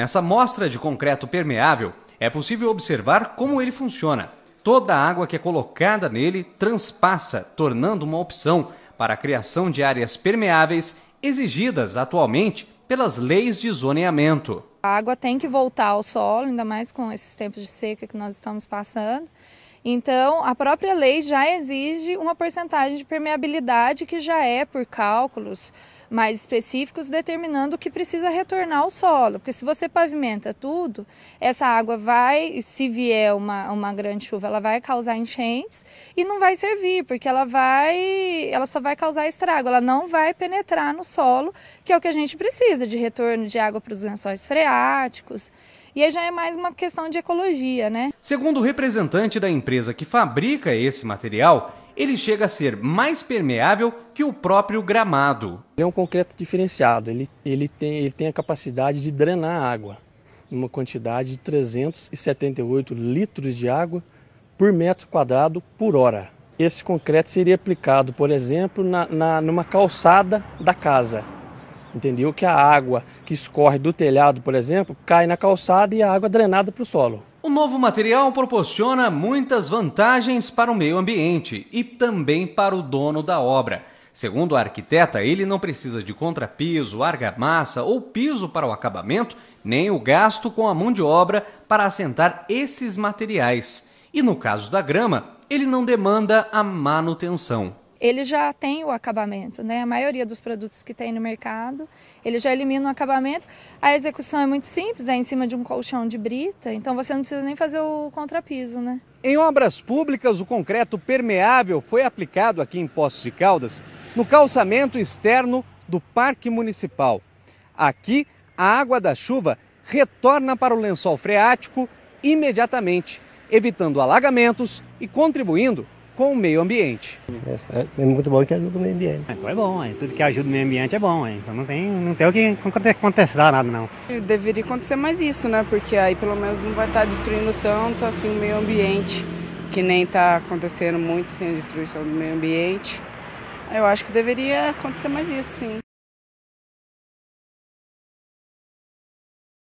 Nessa mostra de concreto permeável, é possível observar como ele funciona. Toda a água que é colocada nele transpassa, tornando uma opção para a criação de áreas permeáveis exigidas atualmente pelas leis de zoneamento. A água tem que voltar ao solo, ainda mais com esses tempos de seca que nós estamos passando. Então, a própria lei já exige uma porcentagem de permeabilidade que já é por cálculos mais específicos determinando o que precisa retornar ao solo. Porque se você pavimenta tudo, essa água vai, se vier uma, uma grande chuva, ela vai causar enchentes e não vai servir, porque ela vai. ela só vai causar estrago, ela não vai penetrar no solo, que é o que a gente precisa, de retorno de água para os lençóis freáticos. E aí já é mais uma questão de ecologia, né? Segundo o representante da empresa que fabrica esse material, ele chega a ser mais permeável que o próprio gramado. É um concreto diferenciado, ele, ele, tem, ele tem a capacidade de drenar água, uma quantidade de 378 litros de água por metro quadrado por hora. Esse concreto seria aplicado, por exemplo, na, na numa calçada da casa entendeu? Que a água que escorre do telhado, por exemplo, cai na calçada e a água é drenada para o solo. O novo material proporciona muitas vantagens para o meio ambiente e também para o dono da obra. Segundo o arquiteta, ele não precisa de contrapiso, argamassa ou piso para o acabamento, nem o gasto com a mão de obra para assentar esses materiais. E no caso da grama, ele não demanda a manutenção ele já tem o acabamento, né? A maioria dos produtos que tem no mercado, ele já elimina o acabamento. A execução é muito simples, é em cima de um colchão de brita, então você não precisa nem fazer o contrapiso, né? Em obras públicas, o concreto permeável foi aplicado aqui em Poços de Caldas no calçamento externo do Parque Municipal. Aqui, a água da chuva retorna para o lençol freático imediatamente, evitando alagamentos e contribuindo com o meio ambiente. É, é, muito bom que ajuda o meio ambiente. Então é bom, hein? É. tudo que ajuda o meio ambiente é bom, hein? então não tem, não tem o que contestar nada não. Deveria acontecer mais isso, né? Porque aí pelo menos não vai estar destruindo tanto assim o meio ambiente, que nem está acontecendo muito assim, a destruição do meio ambiente. Eu acho que deveria acontecer mais isso, sim.